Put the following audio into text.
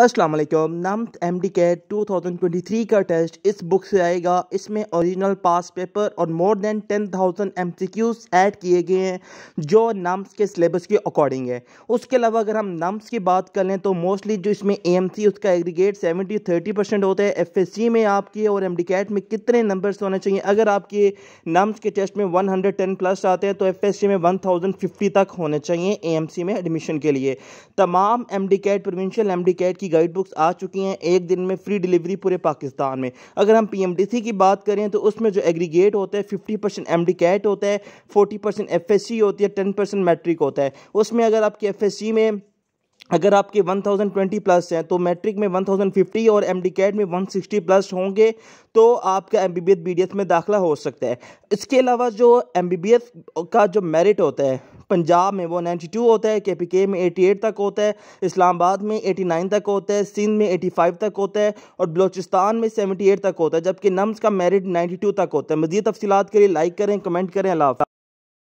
असलम नाम M D के two thousand twenty three का टेस्ट इस बुक से आएगा इसमें ओरिजिनल पास पेपर और more than ten thousand M C Qs add किए गए हैं जो नाम्स के सिलेबस के अकॉर्डिंग है उसके अलावा अगर हम नाम्स की बात कर लें तो मोस्टली जो इसमें ए एम सी उसका एग्रीगेट सेवेंटी थर्टी परसेंट होता है एफ एस सी में आपके और एम डी कैट में कितने नंबर्स होने चाहिए अगर आपके नाम्स के टेस्ट में वन हंड्रेड टेन प्लस आते हैं तो एफ एस सी में वन थाउजेंड फिफ्टी तक होने चाहिए ए एम सी में एडमिशन के लिए तमाम M D CAT provincial M D CAT की गाइड बुक्स आ चुकी हैं एक दिन में फ्री डिलीवरी पूरे पाकिस्तान में अगर हम पीएमडीसी की बात करें तो उसमें जो एग्रीगेट होता है फिफ्टी परसेंट एम कैट होता है फोर्टी परसेंट एफ होती है टेन परसेंट मैट्रिक होता है उसमें अगर आपकी एफ में अगर आपके 1020 प्लस हैं तो मैट्रिक में 1050 और एम कैट में 160 प्लस होंगे तो आपका एम बी बी एस में दाखिला हो सकता है इसके अलावा जो एम का जो मेरिट होता है पंजाब में वो टू होता है के पी के में एटी एट तक होता है इस्लामाबाद में एटी नाइन तक होता है सिंध में एटी फाइव तक होता है और बलोचिस्तान में सेवेंटी एट तक होता है जबकि नम्स का मेरिट नाइन्टी टू तक होता है मजीद तफसीत के लिए लाइक करें कमेंट करें अला